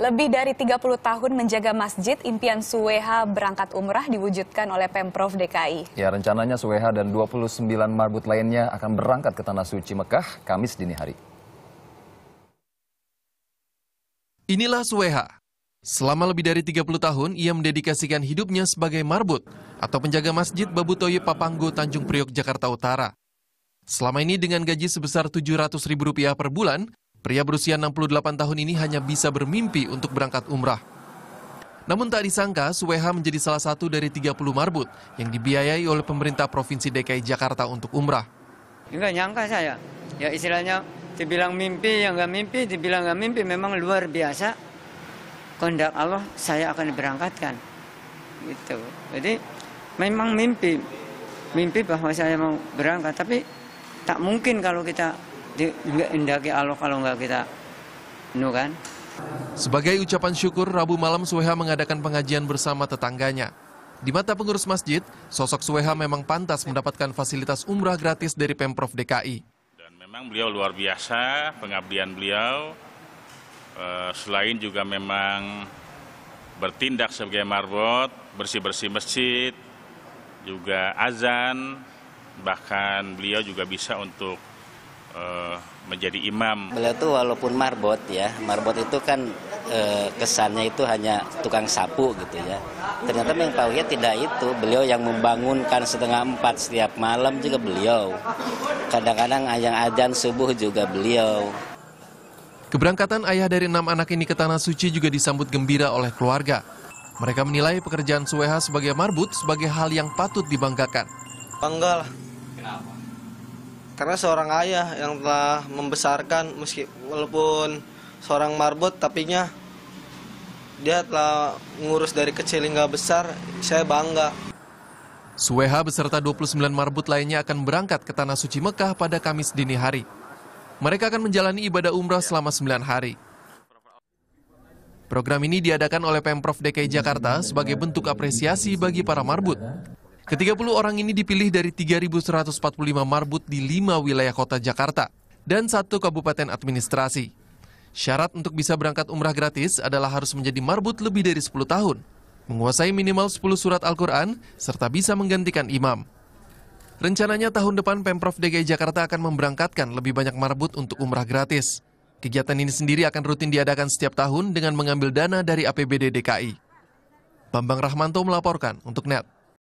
Lebih dari 30 tahun menjaga masjid, impian Suweha berangkat umrah diwujudkan oleh Pemprov DKI. Ya, rencananya Suweha dan 29 marbut lainnya akan berangkat ke Tanah Suci Mekah Kamis dini hari. Inilah Suweha. Selama lebih dari 30 tahun, ia mendedikasikan hidupnya sebagai marbut atau penjaga masjid Babutoye Papanggo Tanjung Priok, Jakarta Utara. Selama ini dengan gaji sebesar rp rupiah per bulan, Pria berusia 68 tahun ini hanya bisa bermimpi untuk berangkat umrah. Namun tak disangka, Suweha menjadi salah satu dari 30 marbut yang dibiayai oleh pemerintah Provinsi DKI Jakarta untuk umrah. Enggak nyangka saya. Ya istilahnya dibilang mimpi, yang enggak mimpi, dibilang enggak mimpi, memang luar biasa. Kondak Allah, saya akan diberangkatkan. Gitu. Jadi memang mimpi. Mimpi bahwa saya mau berangkat, tapi tak mungkin kalau kita nggak Allah kalau nggak kita nu kan. Sebagai ucapan syukur, Rabu malam Sueha mengadakan pengajian bersama tetangganya. Di mata pengurus masjid, sosok Sueha memang pantas mendapatkan fasilitas umrah gratis dari Pemprov DKI. Dan memang beliau luar biasa, pengabdian beliau. Eh, selain juga memang bertindak sebagai marbot, bersih-bersih masjid, juga azan, bahkan beliau juga bisa untuk uh, menjadi imam. Beliau itu walaupun marbot ya, marbot itu kan uh, kesannya itu hanya tukang sapu gitu ya. Ternyata Memang Pauhia tidak itu, beliau yang membangunkan setengah empat setiap malam juga beliau. Kadang-kadang ayang ajan subuh juga beliau. Keberangkatan ayah dari enam anak ini ke Tanah Suci juga disambut gembira oleh keluarga. Mereka menilai pekerjaan Sueha sebagai marbut sebagai hal yang patut dibanggakan. Bangga lah. Kenapa? karena seorang ayah yang telah membesarkan meski walaupun seorang marbot nya dia telah mengurus dari kecil hingga besar saya bangga Sueha beserta 29 marbut lainnya akan berangkat ke Tanah Suci Mekah pada Kamis dini hari. Mereka akan menjalani ibadah umrah selama 9 hari. Program ini diadakan oleh Pemprov DKI Jakarta sebagai bentuk apresiasi bagi para marbut Ketiga puluh orang ini dipilih dari 3.145 marbut di lima wilayah kota Jakarta dan satu kabupaten administrasi. Syarat untuk bisa berangkat umrah gratis adalah harus menjadi marbut lebih dari 10 tahun, menguasai minimal 10 surat Al-Quran, serta bisa menggantikan imam. Rencananya tahun depan Pemprov DKI Jakarta akan memberangkatkan lebih banyak marbut untuk umrah gratis. Kegiatan ini sendiri akan rutin diadakan setiap tahun dengan mengambil dana dari APBD DKI. Bambang Rahmanto melaporkan untuk NET.